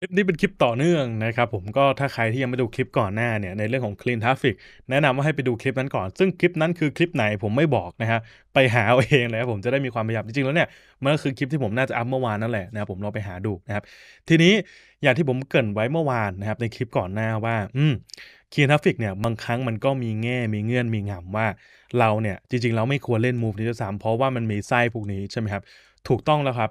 คลิปนี้เป็นคลิปต่อเนื่องนะครับผมก็ถ้าใครที่ยังไม่ดูคลิปก่อนหน้าเนี่ยในเรื่องของ Clean Traffic แนะนำว่าให้ไปดูคลิปนั้นก่อน ซึ่งคลิปนั้นคือคลิปไหน ผมไม่บอกนะฮะไปหาเอาเองเลยครับผมจะได้มีความพยายามจริง ๆ แล้วเนี่ยมันก็คือคลิปที่ผม น่าจะอัพเมื่อวานนั่นแหละนะครับผมลองไปหาดูนะครับ ทีนี้อย่างที่ผมเกริ่นไว้เมื่อวานนะครับในคลิปก่อนหน้าว่าอืม Clean Traffic เนี่ยบางครั้งมันก็มีแง่มีเงื่อนมีงามว่าเราเนี่ย จริงๆเราไม่ควรเล่นมูฟนี้ด้วยซ้ำเพราะว่ามันมีไส้พวกนี้ใช่ไหมครับถูกต้องแล้วครับ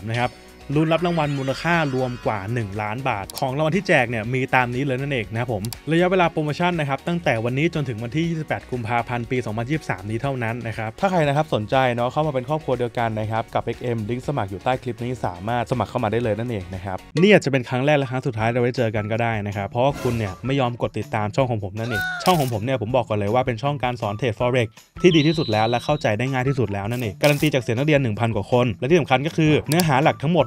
3นะครับลุ้นรับรางวัลมูลค่ารวมกว่า 1 ล้านบาท ของรางวัลที่แจกเนี่ยมีตามนี้เลยนั่นเองนะครับผม ระยะเวลาโปรโมชั่นนะครับตั้งแต่วันนี้จนถึงวันที่ 28กุมภาพันธ์ปี2023 นี้เท่านั้นนะครับ ถ้าใครนะครับสนใจเนาะเข้ามาเป็นครอบครัวเดียวกันนะครับกับ XM ลิงก์สมัครอยู่ใต้คลิปนี้สามารถสมัครเข้ามาได้เลยนั่นเองนะครับ นี่อาจจะเป็นครั้งแรกและครั้งสุดท้ายเราได้เจอกันก็ได้นะครับเพราะคุณเนี่ยไม่ยอมกดติดตามช่องของผมนั่นเองช่องของผมเนี่ยผมบอกก่อนเลยว่าเป็นช่องการสอนเทรด forex ที่ดีที่สุดแล้วและเข้าใจได้ง่ายที่สุดแล้วนั่นเองการันตีจากเสียงนักเรียน1,000กว่าคนและที่สำคัญก็คือ เนื้อหาหลักทั้งหมด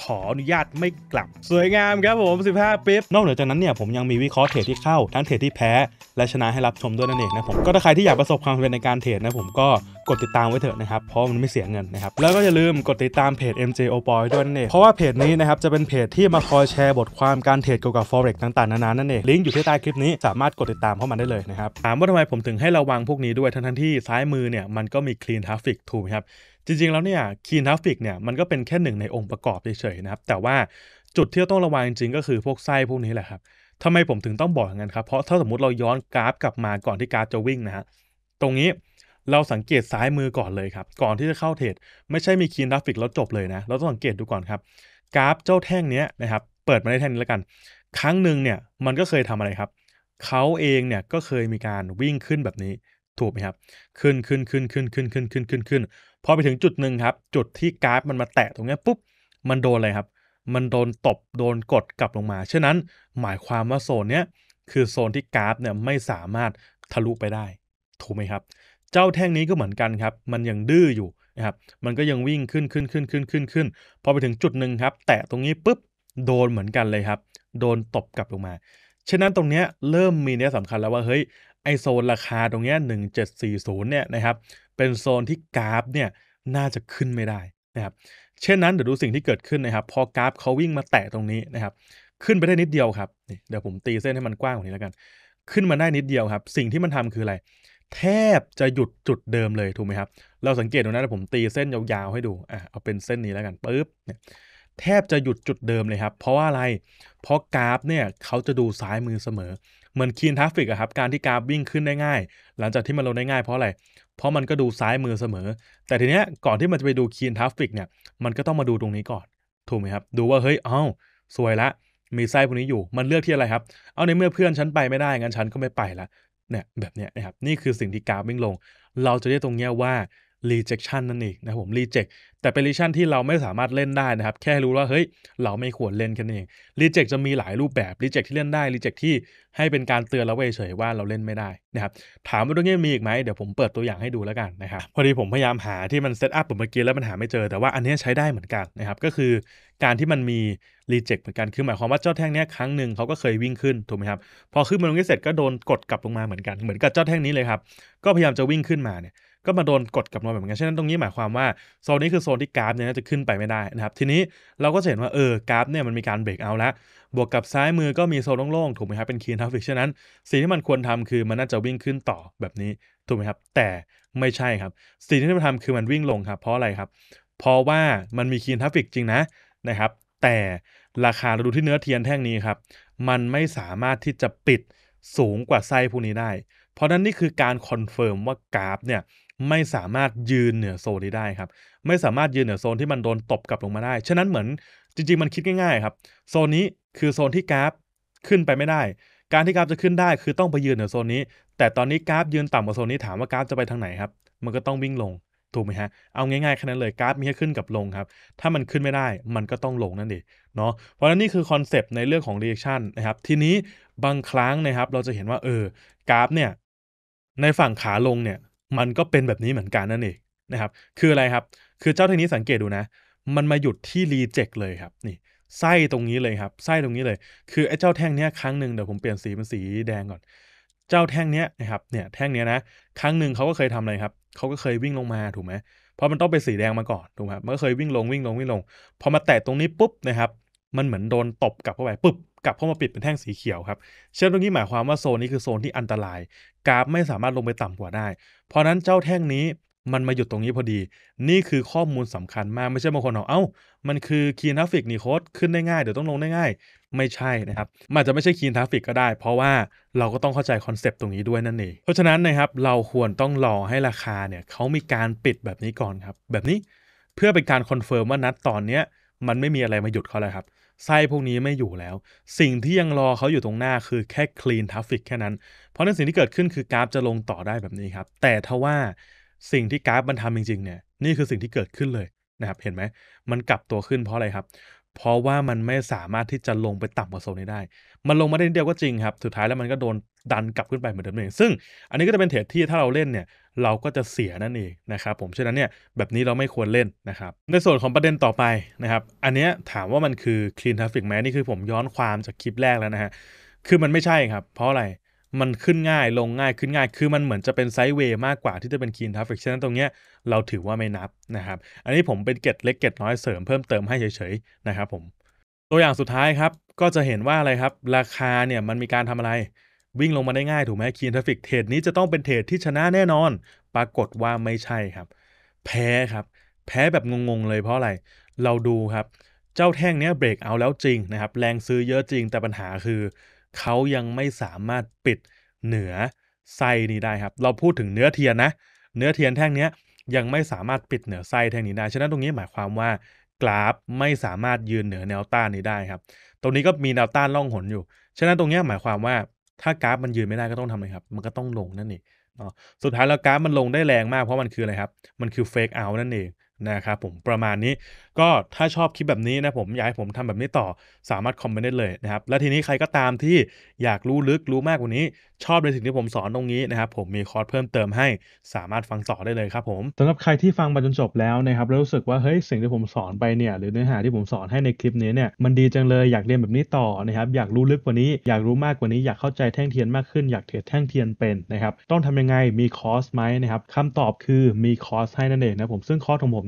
ขออนุญาตไม่กลับสวยงามครับผม 15ปิ๊บนอกเหนือจากนั้นเนี่ย ผมยังมีวิเคราะห์เทรดที่เข้า ทั้งเทรดที่แพ้ และชนะให้รับชมด้วยนั่นเองนะผม ก็ถ้าใครที่อยากประสบความสำเร็จในการเทรดนะผมก็กดติดตามไว้เถอะนะครับ เพราะมันไม่เสียเงินนะครับ แล้วก็อย่าลืมกดติดตามเพจ MJ o b o y ด้วยนั่นเองเพราะว่าเพจนี้นะครับจะเป็นเพจที่มาคอยแชร์บทความการเทรดเกี่ยวกับ forex ต่าง ๆนานา นั่นเอง ลิงก์อยู่ที่ใต้คลิปนี้ สามารถกดติดตามเข้ามาได้เลยนะครับ ถามว่าทำไมผมถึงให้ระวังพวกนี้ด้วย ทั้งๆที่ซ้ายมือเนี่ยมันก็มี clean traffic ถูกไหมครับจริงๆแล้วเนี่ย คีนทราฟิกเนี่ย มันก็เป็นแค่หนึ่งในองค์ประกอบเฉยๆ นะครับ แต่ว่าจุดที่ต้องระวังจริงๆ ก็คือพวกไส้พวกนี้แหละครับ ทำไมผมถึงต้องบอกอย่างนั้นครับ เพราะถ้าสมมติเราย้อนกราฟกลับมาก่อนที่กราฟจะวิ่งนะฮะ ตรงนี้เราสังเกตซ้ายมือก่อนเลยครับ ก่อนที่จะเข้าเทรดไม่ใช่มีคีนทราฟิกแล้วจบเลยนะ เราต้องสังเกตดูก่อนครับ กราฟเจ้าแท่งเนี้ยนะครับ เปิดมาได้แท่งนี้แล้วกัน ครั้งหนึ่งเนี่ย มันก็เคยทำอะไรครับ เขาเองเนี่ย ก็เคยมีการวิ่งขึ้นแบบนี้ ถูกไหมครับขึ้นขึ้นขึ้นขึ้นขึ้นขึ้นขึ้นขึ้นขึ้นพอไปถึงจุดหนึ่งครับจุดที่กราฟมันมาแตะตรงนี้ปุ๊บมันโดนอะไรครับ มันโดนตบโดนกดกลับลงมาฉะนั้นหมายความว่าโซนเนี้ยคือโซนที่กราฟเนี่ยไม่สามารถทะลุไปได้ ถูกไหมครับ เจ้าแท่งนี้ก็เหมือนกันครับ มันยังดื้ออยู่นะครับมันก็ยังวิ่งขึ้นขึ้นขึ้นขึ้นขึ้นขึ้นพอไปถึงจุดหนึ่งครับแตะตรงนี้ปุ๊บโดนเหมือนกันเลยครับ โดนตบกลับลงมาฉะนั้นตรงเนี้ยเริ่มมีเนี้ยสำคัญแล้วว่าเฮ้ยไอโซนราคาตรงเนี้ยหนึ่งเจ็ดสี่ศูนย์เนี่ยนะครับเป็นโซนที่กราฟเนี่ยน่าจะขึ้นไม่ได้นะครับเช่นนั้นเดี๋ยวดูสิ่งที่เกิดขึ้นนะครับพอกราฟเขาวิ่งมาแตะตรงนี้นะครับ ขึ้นไปได้นิดเดียวครับเดี๋ยวผมตีเส้นให้มันกว้างกว่านี้แล้วกัน ขึ้นมาได้นิดเดียวครับ สิ่งที่มันทำคืออะไร แทบจะหยุดจุดเดิมเลยถูกไหมครับเราสังเกตดูนะผมตีเส้นยาวๆให้ดูอ่ะเอาเป็นเส้นนี้แล้วกันปึ๊บเนี่ยแทบจะหยุดจุดเดิมเลยครับ เพราะว่าอะไรเพราะกราฟเนี่ยเขาจะดูซ้ายมือเสมอเหมือนคีนทราฟิกอะครับ การที่กราฟวิ่งขึ้นได้ง่าย หลังจากที่มันลงได้ง่ายเพราะอะไร เพราะมันก็ดูซ้ายมือเสมอ แต่ทีเนี้ยก่อนที่มันจะไปดูคีนทราฟิกเนี่ยมันก็ต้องมาดูตรงนี้ก่อน ถูกไหมครับ ดูว่าเฮ้ยเอ้า สวยละ มีไส้พวกนี้อยู่ มันเลือกที่อะไรครับ เอาในเมื่อเพื่อนฉันไปไม่ได้ งั้นฉันก็ไม่ไปละเนี่ยแบบเนี้ยนะครับนี่คือสิ่งที่กราฟวิ่งลง เราจะเรียกตรงเนี้ยว่า rejection นั่นเองนะผม reject แต่เป็น rejection ที่เราไม่สามารถเล่นได้นะครับ แค่รู้ว่าเฮ้ยเราไม่ควรเล่นแค่นั้นเอง reject จะมีหลายรูปแบบ reject ที่เล่นได้ reject ที่ให้เป็นการเตือนเราเฉยๆว่าเราเล่นไม่ได้นะครับ ถามว่าตรงนี้มีอีกไหมเดี๋ยวผมเปิดตัวอย่างให้ดูแล้วกันนะครับ พอดีผมพยายามหาที่มันเซตอัพผมเมื่อกี้แล้วมันหาไม่เจอแต่ว่าอันนี้ใช้ได้เหมือนกันนะครับก็คือ การที่มันมี reject เหมือนกันคือหมายความว่าเจ้าแท่งนี้ครั้งหนึ่งเขาก็เคยวิ่งขึ้นถูกไหมครับพอขึ้นมาตรงนี้เสร็จก็โดนกดกลับลงมาเหมือนกัน เหมือนกับเจ้าแท่งนี้เลยครับก็พยายามจะวิ่งขึ้นมาเนี่ยก็มาโดนกดกับนวลแบบนั้นฉะนั้นตรงนี้หมายความว่า โซนนี้คือโซนที่กราฟเนี่ยจะขึ้นไปไม่ได้นะครับ ทีนี้เราก็จะเห็นว่า เออกราฟเนี่ยมันมีการเบรกเอาแล้ว บวกกับซ้ายมือก็มีโซนโล่งๆ ถูกไหมครับเป็นคีนทัฟฟิกฉะนั้นสิ่งที่มันควรทำคือมันน่าจะวิ่งขึ้นต่อแบบนี้ ถูกไหมครับ แต่ไม่ใช่ครับสิ่งที่มันทำคือมันวิ่งลงครับเพราะอะไรครับเพราะว่ามันมีคีนทัฟฟิกจริงนะนะครับ แต่ราคาเราดูที่เนื้อเทียนแท่งนี้ครับมันไม่สามารถที่จะปิดสูงกว่าไส้พวกนี้ได้เพราะนั้นนี่คือการคอนเฟิร์มว่ากราฟเนี่ยไม่สามารถยืนเหนือโซนนี้ได้ครับ ไม่สามารถยืนเหนือโซนที่มันโดนตบกลับลงมาได้ฉะนั้นเหมือนจริงๆมันคิดง่ายๆครับ โซนนี้คือโซนที่กราฟขึ้นไปไม่ได้ การที่กราฟจะขึ้นได้คือต้องไปยืนเหนือโซนนี้ แต่ตอนนี้กราฟ ยืนต่ำกว่าโซนนี้ถามว่ากราฟจะไปทางไหนครับมันก็ต้องวิ่งลงถูกไหมฮะเอาง่ายๆแค่นั้นเลยกราฟมีแค่ขึ้นกับลงครับถ้ามันขึ้นไม่ได้มันก็ต้องลงนั่นเองเนาะเพราะนั้นนี่คือคอนเซปต์ในเรื่องของเ e a c กชันนะครับทีนี้บางครั้งนะครับ เราจะเห็นว่าเออกราฟเนี่ย ในฝั่งขาลงเนี่ยมันก็เป็นแบบนี้เหมือนกันนั่นเองนะครับ คืออะไรครับ คือเจ้าเทนนี้สังเกตดูนะ มันมาหยุดที่รีเจ็คเลยครับ นี่ ไส้ตรงนี้เลยครับ ไส้ตรงนี้เลย คือไอ้เจ้าแท่งเนี้ยครั้งหนึ่งเดี๋ยวผมเปลี่ยนสีเป็นสีแดงก่อน เจ้าแท่งเนี้ยนะครับ เนี่ยแท่งเนี้ยนะ ครั้งหนึ่งเขาก็เคยทำอะไรครับ เขาก็เคยวิ่งลงมาถูกไหมเพราะมันต้องเป็นสีแดงมาก่อนถูกไหมมันก็เคยวิ่งลงวิ่งลงวิ่งลง พอมาแตะตรงนี้ปุ๊บนะครับ มันเหมือนโดนตบกลับเข้าไปปุ๊บกลับเข้ามาปิดเป็นแท่งสีเขียวครับ เช่นตรงนี้หมายความว่าโซนนี้คือโซนที่อันตราย กราฟไม่สามารถลงไปต่ำกว่าได้ เพราะนั้นเจ้าแท่งนี้มันมาหยุดตรงนี้พอดี นี่คือข้อมูลสำคัญมาก ไม่ใช่บางคนบอกเอา้า มันคือคีนทราฟิกนี่โค้ดขึ้นได้ง่าย เดี๋ยวต้องลงได้ง่าย ไม่ใช่นะครับมันจะไม่ใช่คีนทราฟิกก็ได้ เพราะว่าเราก็ต้องเข้าใจคอนเซปต์ตรงนี้ด้วยนั่นเองเพราะฉะนั้นนะครับเราควรต้องรอให้ราคาเนี่ยเขามีการปิดแบบนี้ก่อนครับแบบนี้เพื่อเป็นการคอนเฟิร์มว่านัดตอนเนี้ยมันไม่มีอะไรมาหยุดเขาเลยครับไส้พวกนี้ไม่อยู่แล้ว สิ่งที่ยังรอเขาอยู่ตรงหน้าคือแค่คลีนทัฟฟิกแค่นั้น เพราะนั้นสิ่งที่เกิดขึ้นคือกราฟจะลงต่อได้แบบนี้ครับ แต่ทว่าสิ่งที่กราฟมันทำจริงๆเนี่ย นี่คือสิ่งที่เกิดขึ้นเลยนะครับ เห็นไหม มันกลับตัวขึ้นเพราะอะไรครับ เพราะว่ามันไม่สามารถที่จะลงไปต่ำกว่าโซนนี้ได้ มันลงมาได้นิดเดียวก็จริงครับ สุดท้ายแล้วมันก็โดนดันกลับขึ้นไปเหมือนเดิมเองซึ่งอันนี้ก็จะเป็นเทรดที่ถ้าเราเล่นเนี่ยเราก็จะเสียนั่นเองนะครับผมฉะนั้นเนี่ยแบบนี้เราไม่ควรเล่นนะครับในส่วนของประเด็นต่อไปนะครับอันนี้ถามว่ามันคือคลีนทราฟิกไหมนี่คือผมย้อนความจากคลิปแรกแล้วนะฮะคือมันไม่ใช่ครับ เพราะอะไรมันขึ้นง่ายลงง่ายขึ้นง่าย คือมันเหมือนจะเป็นไซด์เวย์มากกว่าที่จะเป็นคีนทัฟิกฉะนั้นตรงเนี้ยเราถือว่าไม่นับนะครับ อันนี้ผมเป็นเก็ตเล็กเก็ตน้อยเสริมเพิ่มเติมให้เฉยๆนะครับผมตัวอย่างสุดท้ายครับก็จะเห็นว่าอะไรครับราคาเนี่ยมันมีการทำอะไรวิ่งลงมาได้ง่ายถูกไหมคีนทราฟิกเทรดนี้จะต้องเป็นเทรดที่ชนะแน่นอน ปรากฏว่าไม่ใช่ครับ แพ้ครับ แพ้แบบงงๆเลยเพราะอะไร เราดูครับ เจ้าแท่งเนี้ยเบรกเอาแล้วจริงนะครับ แรงซื้อเยอะจริงแต่ปัญหาคือเขายังไม่สามารถปิดเหนือไส้นี้ได้ครับ เราพูดถึงเนื้อเทียนนะ เนื้อเทียนแท่งเนี้ยยังไม่สามารถปิดเหนือไส้แท่งนี้ได้ ฉะนั้นตรงนี้หมายความว่า กราฟไม่สามารถยืนเหนือแนวต้านนี้ได้ครับ ตรงนี้ก็มีแนวต้านล่องหนอยู่ฉะนั้นตรงนี้หมายความว่าถ้ากราฟมันยืนไม่ได้ก็ต้องทำไงครับ มันก็ต้องลงนั่นเองสุดท้ายแล้วกราฟมันลงได้แรงมากเพราะมันคืออะไรครับ มันคือเฟกเอานั่นเองนะครับผมประมาณนี้ก็ถ้าชอบคลิปแบบนี้นะผมอยากให้ผมทำแบบนี้ต่อสามารถคอมเมนต์ได้เลยนะครับและทีนี้ใครก็ตามที่อยากรู้ลึกรู้มากกว่านี้ ชอบในสิ่งที่ผมสอนตรงนี้นะครับผมมีคอร์สเพิ่มเติมให้สามารถฟังต่อได้เลยครับผมสำหรับใครที่ฟังมาจนจบแล้วนะครับแล้ว รู้สึกว่าเฮ้ยสิ่งที่ผมสอนไปเนี่ยหรือเนื้อหาที่ผมสอนให้ในคลิปนี้เนี่ยมันดีจังเลยอยากเรียนแบบนี้ต่อนะครับอยากรู้ลึกกว่านี้อยากรู้มากกว่านี้ อยากเข้าใจแท่งเทียนมากขึ้นอยากเทรดแท่งเทียนเป็นนะครับต้องทำยังไงมีคอร์สไหมนะครับคำตอบคือมีคอร์สให้นั่นเองนะผมซึ่งคอร์สของผม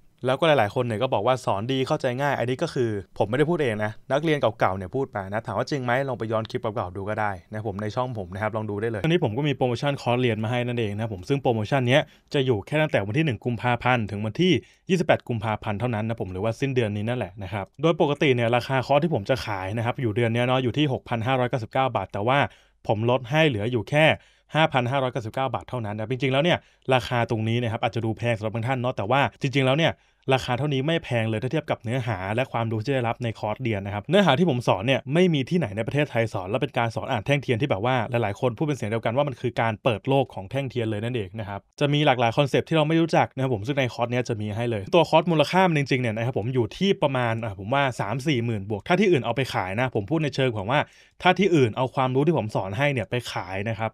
แล้วก็หลาย ๆ คนเนี่ยก็บอกว่าสอนดีเข้าใจง่าย อันนี้ก็คือ ผมไม่ได้พูดเองนะ นักเรียนเก่า ๆ เนี่ยพูดมานะถามว่าจริงไหมลองไปย้อนคลิปเก่าๆดูก็ได้นะผมในช่องผมนะครับ ลองดูได้เลยวันนี้ผมก็มีโปรโมชั่นคอร์สเรียนมาให้นั่นเองนะผมซึ่งโปรโมชั่นนี้จะอยู่แค่ตั้งแต่วันที่1กุมภาพันธ์ถึงวันที่28 กุมภาพันธ์เท่านั้นนะผมหรือว่าสิ้นเดือนนี้นั่นแหละนะครับโดยปกติเนี่ยราคาคอร์สที่ผมจะขายนะครับอยู่เดือนนี้เนาะอยู่ที่6,599 บาท แต่ว่าผมลดให้เหลืออยู่แค่5,599บาทเท่านั้นนะ จริงๆ แล้วเนี่ยราคาตรงนี้นะครับอาจจะดูแพงสำหรับบางท่านเนาะ แต่ว่าจริง ๆ แล้วเนี่ยราคาเท่านี้ไม่แพงเลยถ้าเทียบกับเนื้อหาและความรู้ที่ได้รับในคอร์สเรียนนะครับ เนื้อหาที่ผมสอนเนี่ยไม่มีที่ไหนในประเทศไทยสอน และเป็นการสอนอ่านแท่งเทียนที่แบบว่าหลายๆ คนพูดเป็นเสียงเดียวกันว่ามันคือการเปิดโลกของแท่งเทียนเลยนั่นเองนะครับ จะมีหลากหลายคอนเซปที่เราไม่รู้จักนะครับผมซึ่งในคอร์สเนี้ยจะมีให้เลย ตัวคอร์สมูลค่ามันจริงๆ เนี่ยนะครับผมอยู่ที่ประมาณผมว่า 3 4มสี่หมื่นบวกถ้าที่อื่นเอาไปขายนะ ผมพูดในเชิงของว่า ถ้าที่อื่นเอาความรู้ที่ผมสอนให้เนี่ยไปขายนะครับ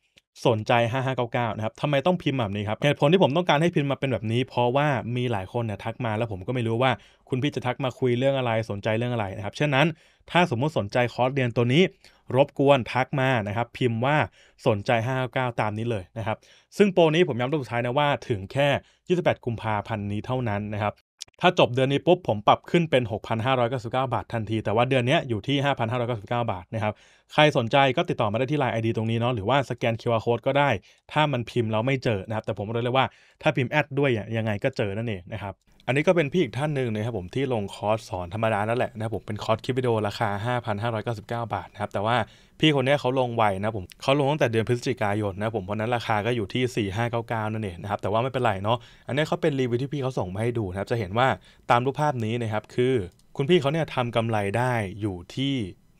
สนใจ 5599 นะครับทำไมต้องพิมพ์แบบนี้ครับ เหตุผลที่ผมต้องการให้พิมพ์มาเป็นแบบนี้ เพราะว่ามีหลายคนเนี่ยทักมาแล้วผมก็ไม่รู้ว่าคุณพี่จะทักมาคุยเรื่องอะไรสนใจเรื่องอะไรนะครับเช่นนั้นถ้าสมมุติสนใจคอร์สเรียนตัวนี้ รบกวนทักมานะครับ พิมพ์ว่าสนใจ599 ตามนี้เลยนะครับ ซึ่งโปรนี้ผมย้ำตรงท้ายนะว่าถึงแค่ 28กุมภาพันธ์นี้เท่านั้นนะครับถ้าจบเดือนนี้ปุ๊บผมปรับขึ้นเป็น6,599บาท ทันทีแต่ว่าเดือนนี้อยู่ที่5,599 บาทนะครับใครสนใจก็ติดต่อมาได้ที่ไลน์ไอดีตรงนี้เนาะหรือว่าสแกน QR Code ก็ได้ ถ้ามันพิมพ์แล้วไม่เจอนะครับแต่ผมเลยเลยว่าถ้าพิมพ์แอดด้วยยังไงก็เจอนั่นเองนะครับอันนี้ก็เป็นพี่อีกท่านหนึ่งนะครับผมที่ลงคอร์สสอนธรรมดานั่นแหละนะครับผมเป็นคอร์สคลิปวิดีโอราคา 5,599 บาทนะครับแต่ว่าพี่คนนี้เขาลงไวนะผมเขาลงตั้งแต่เดือนพฤศจิกายนนะผมเพราะนั้นราคาก็อยู่ที่4599นั่นเองนะครับแต่ว่าไม่เป็นไรเนาะอันนี้เขาเป็นรีวิวที่พี่เขาส่งมาให้ดูนะครับจะเห็นว่าตามรูปภาพนี้นะครับคือคุณพี่เขาเนี่ยทำกำไรได้อยู่ที่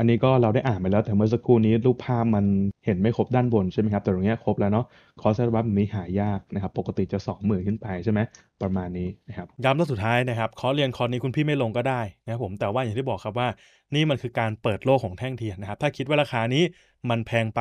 อันนี้ก็เราได้อ่านไปแล้วแต่เมื่อสักครู่นี้รูปภาพมันเห็นไม่ครบด้านบนใช่ไหมครับแต่ตรงนี้ครบแล้วเนาะคอสเซอร์บัฟนี้หายากนะครับปกติจะ2มื่นขึ้นไปใช่ไหมประมาณนี้นะครับย้ำตัวสุดท้ายนะครับคอเรียนคอนี้คุณพี่ไม่ลงก็ได้นะครับผมแต่ว่าอย่างที่บอกครับว่า นี่มันคือการเปิดโลกของแท่งเทียนนะครับถ้าคิดว่าราคานี้มันแพงไป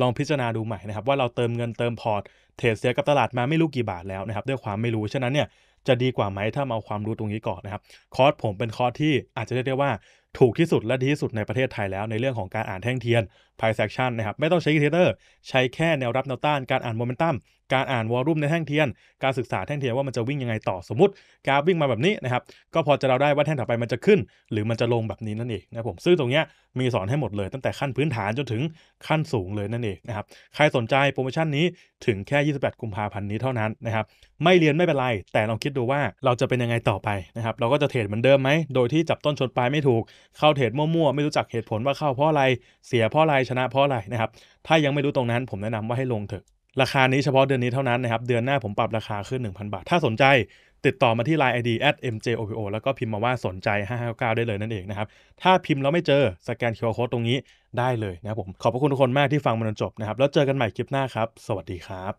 ลองพิจารณาดูใหม่นะครับว่าเราเติมเงินเติมพอร์ตเทรดเสียกับตลาดมาไม่รู้กี่บาทแล้วนะครับด้วยความไม่รู้ฉะนั้นเนี่ยจะดีกว่าไหมถ้าเอาความรู้ตรงนี้ก่อนนะครับคอร์สผมเป็นคอร์สที่อาจจะเรียกได้ว่าถูกที่สุดและดีที่สุดในประเทศไทยแล้วในเรื่องของการอ่านแท่งเทียน t ายเซ็กชันนะครับไม่ต้องใช้เท d เ c อร์ใช้แค่แนวรับแนวต้านการอ่านโมเมนตัมการอ่านวอลลุ่มในแท่งเทียนการศึกษาแท่งเทียนว่ามันจะวิ่งยังไงต่อสมมติกราฟวิ่งมาแบบนี้นะครับก็พอจะเราได้ว่าแท่งต่อไปมันจะขึ้น หรือมันจะลงแบบนี้นั่นเองนะผมซึ่งตรงเนี้ยมีสอนให้หมดเลย ตั้งแต่ขั้นพื้นฐานจนถึงขั้นสูงเลยนั่นเองนะครับใครสนใจโปรโมชั่นนี้ถึงแค่ 28กุมภาพันธ์นี้เท่านั้นนะครับไม่เรียนไม่เป็นไรแต่ลองคิดดูว่าเราจะเป็นยังไงต่อไปนะครับเราก็จะเทรดเหมือนเดิมไหมโดยที่จับต้นชนปลายไม่ถูกเข้าเทรดมั่วๆไม่รู้จักเหตุผลว่าเข้าเพราะอะไร เสียเพราะอะไรชนะเพราะอะไรนะครับ ถ้ายังไม่รู้ตรงนั้น ผมแนะนำว่าให้ลงเถอะ ราคานี้เฉพาะเดือนนี้เท่านั้นนะครับ เดือนหน้าผมปรับราคาขึ้น 1,000 บาท ถ้าสนใจ ติดต่อมาที่ Line ID @mjopo แล้วก็พิมพ์มาว่าสนใจ 559ได้เลยนั่นเองนะครับ ถ้าพิมพ์แล้วไม่เจอสแกน QR Code ตรงนี้ได้เลยนะครับผม ขอบพระคุณทุกคนมากที่ฟังมาจนจบนะครับ แล้วเจอกันใหม่คลิปหน้าครับ สวัสดีครับ